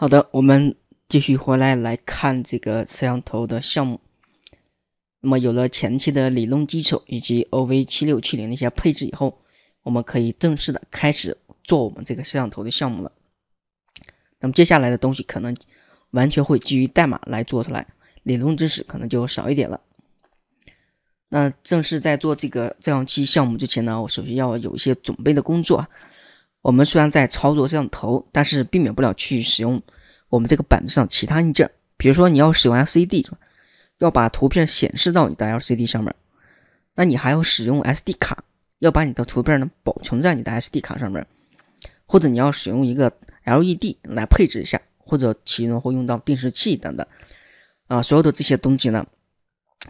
好的，我们继续回来来看这个摄像头的项目。那么有了前期的理论基础以及 OV7670 的一些配置以后，我们可以正式的开始做我们这个摄像头的项目了。那么接下来的东西可能完全会基于代码来做出来，理论知识可能就少一点了。那正式在做这个摄像机项目之前呢，我首先要有一些准备的工作。我们虽然在操作摄像头，但是避免不了去使用我们这个板子上其他硬件。比如说，你要使用 LCD，要把图片显示到你的 LCD 上面，那你还要使用 SD 卡，要把你的图片呢保存在你的 SD 卡上面，或者你要使用一个 LED 来配置一下，或者其中会用到定时器等等。啊，所有的这些东西呢，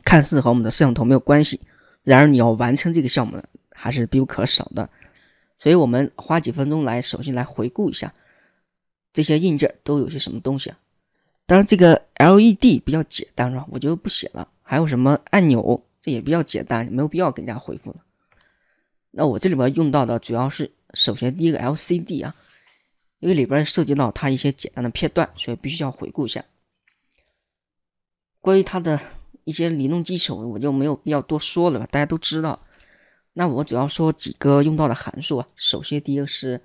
看似和我们的摄像头没有关系，然而你要完成这个项目呢，还是必不可少的。所以我们花几分钟来，首先来回顾一下这些硬件都有些什么东西啊。当然，这个 LED 比较简单，我就不写了。还有什么按钮，这也比较简单，没有必要跟大家回复了。那我这里边用到的主要是，首先第一个 LCD 啊，因为里边涉及到它一些简单的片段，所以必须要回顾一下。关于它的一些理论基础，我就没有必要多说了，吧，大家都知道。那我主要说几个用到的函数啊。首先，第一个是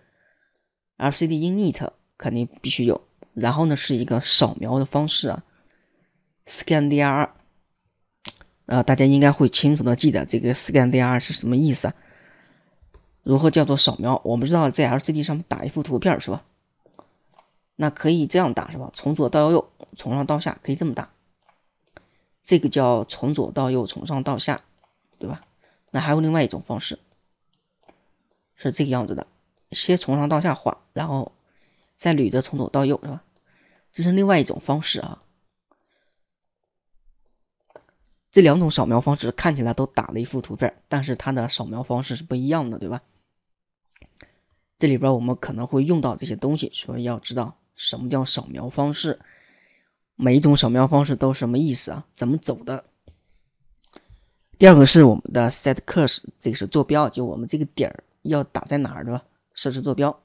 L C D init，肯定必须有。然后呢，是一个扫描的方式啊，scan D R。呃，大家应该会清楚的记得这个 scan D R 是什么意思啊？如何叫做扫描？我们知道在 L C D 上面打一幅图片是吧？那可以这样打是吧？从左到右，从上到下，可以这么打。这个叫从左到右，从上到下，对吧？那还有另外一种方式，是这个样子的：先从上到下画，然后再捋着从左到右，是吧？这是另外一种方式啊。这两种扫描方式看起来都打了一幅图片，但是它的扫描方式是不一样的，对吧？这里边我们可能会用到这些东西，所以要知道什么叫扫描方式，每一种扫描方式都什么意思啊？怎么走的？第二个是我们的 set c u r s e 这个是坐标，就我们这个点儿要打在哪儿的设置坐标。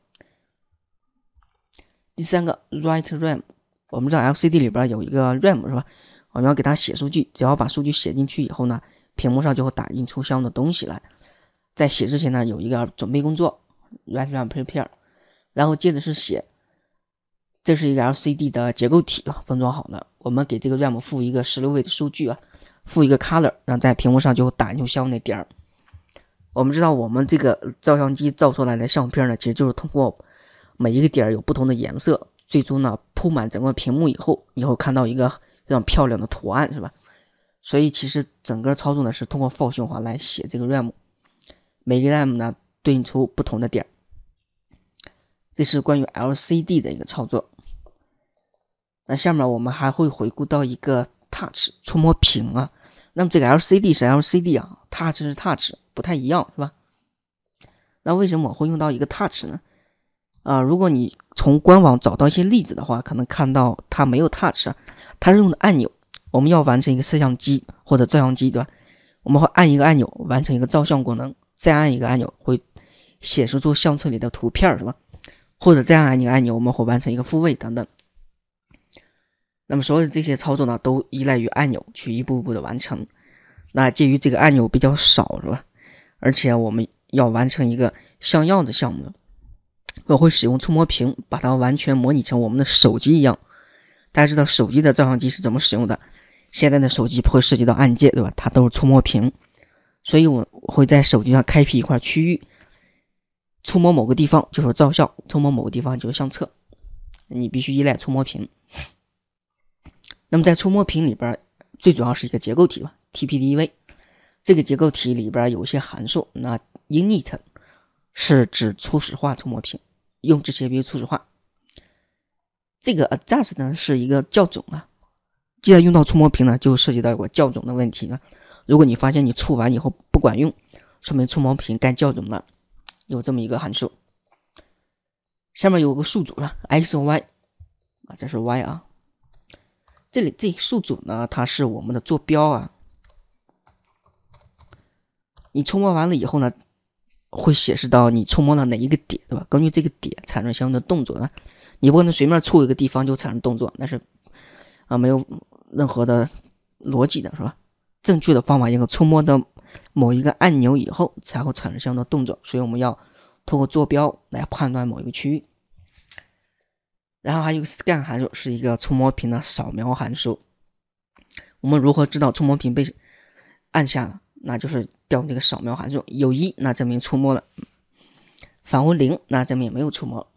第三个 write ram，我们知道 LCD 里边有一个 ram 是吧？我们要给它写数据，只要把数据写进去以后呢，屏幕上就会打印出相应的东西来。在写之前呢，有一个准备工作 write ram prepare，然后接着是写。这是一个 LCD 的结构体啊，封装好了，我们给这个 ram 赋一个十六位的数据啊。赋一个 color，然后在屏幕上就打就消那点儿。我们知道我们这个照相机照出来的相片呢，其实就是通过每一个点儿有不同的颜色，最终呢铺满整个屏幕以后，以后看到一个非常漂亮的图案，是吧？所以其实整个操作呢是通过 for 循环来写这个 ram，每个 ram 呢对应出不同的点儿。这是关于 LCD 的一个操作。那下面我们还会回顾到一个 touch 触摸屏啊。那么这个 LCD 是 LCD 啊，Touch 是 Touch，不太一样是吧？那为什么我会用到一个 Touch 呢？啊，如果你从官网找到一些例子的话，可能看到它没有 Touch，它是用的按钮。我们要完成一个摄像机或者照相机对吧？我们会按一个按钮完成一个照相功能，再按一个按钮会显示出相册里的图片是吧？或者再按按一个按钮，我们会完成一个复位等等。那么所有的这些操作呢，都依赖于按钮去一步步的完成。那鉴于这个按钮比较少，是吧？而且我们要完成一个像样的项目，我会使用触摸屏把它完全模拟成我们的手机一样。大家知道手机的照相机是怎么使用的？现在的手机不会涉及到按键，对吧？它都是触摸屏，所以我会在手机上开辟一块区域，触摸某个地方就是照相，触摸某个地方就是相册。你必须依赖触摸屏。那么在触摸屏里边，最主要是一个结构体吧，TPDV。这个结构体里边有一些函数，那 init 是指初始化触摸屏，用这些来初始化。这个 adjust 呢是一个校准啊。既然用到触摸屏呢，就涉及到一个校准的问题呢。如果你发现你触完以后不管用，说明触摸屏该校准了。有这么一个函数，下面有个数组了，x y 啊，这是 y 啊。这里这数组呢，它是我们的坐标啊。你触摸完了以后呢，会显示到你触摸了哪一个点，对吧？根据这个点产生相应的动作啊。你不可能随便触一个地方就产生动作，那是啊没有任何的逻辑的，是吧？正确的方法，应该触摸到某一个按钮以后才会产生相应的动作。所以我们要通过坐标来判断某一个区域。然后还有 scan 函数是一个触摸屏的扫描函数。我们如何知道触摸屏被按下了？那就是调这个扫描函数，有一，那证明触摸了；返回零，那证明没有触摸。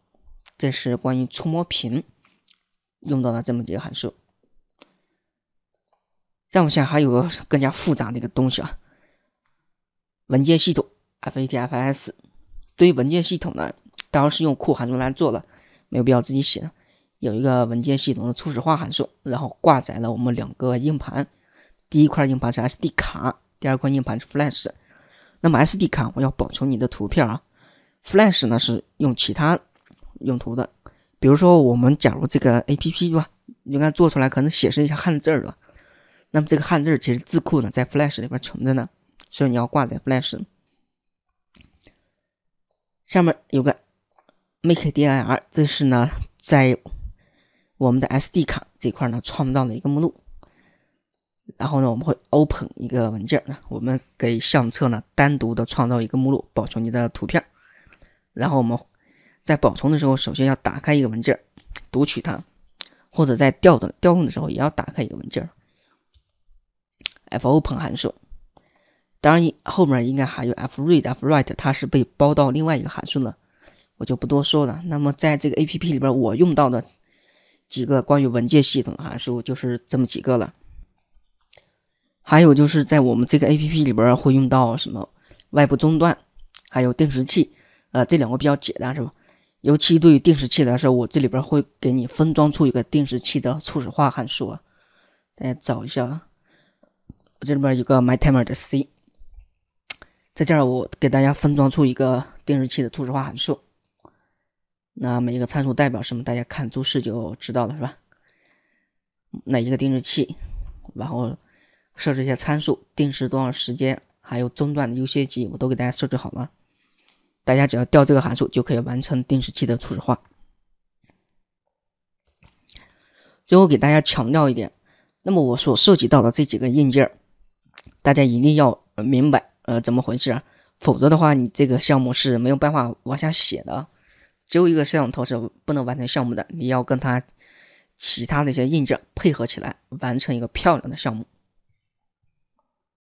这是关于触摸屏用到的这么几个函数。再往下还有个更加复杂的一个东西啊，文件系统 FATFS。对于文件系统呢，当然是用库函数来做了，没有必要自己写。有一个文件系统的初始化函数，然后挂载了我们两个硬盘。第一块硬盘是 SD 卡，第二块硬盘是 Flash。那么 SD 卡我要保存你的图片啊，Flash 呢是用其他用途的。比如说我们假如这个 APP 吧，你看做出来可能显示一下汉字吧，那么这个汉字其实字库呢在 Flash 里边存着呢，所以你要挂载 Flash。下面有个 make dir，这是呢在。我们的 SD 卡这块呢，创造了一个目录，然后呢，我们会 open 一个文件儿。那我们给相册呢单独的创造一个目录，保存你的图片儿。然后我们在保存的时候，首先要打开一个文件儿，读取它，或者在调的调用的时候，也要打开一个文件儿。f open 函数，当然后面应该还有 f read、f write，它是被包到另外一个函数的，我就不多说了。那么在这个 APP 里边，我用到的。几个关于文件系统函数就是这么几个了，还有就是在我们这个 A P P 里边会用到什么外部中断，还有定时器，呃，这两个比较简单是吧？尤其对于定时器来说，我这里边会给你分装出一个定时器的初始化函数，啊。大家找一下，我这里边有个 MyTimer 的 C，在这儿我给大家分装出一个定时器的初始化函数。那每一个参数代表什么，大家看注释就知道了，是吧？那一个定时器，然后设置一些参数，定时多少时间，还有中断的优先级，我都给大家设置好了。大家只要调这个函数，就可以完成定时器的初始化。最后给大家强调一点，那么我所涉及到的这几个硬件，大家一定要明白呃怎么回事，啊？否则的话，你这个项目是没有办法往下写的。只有一个摄像头是不能完成项目的，你要跟它其他的一些硬件配合起来，完成一个漂亮的项目。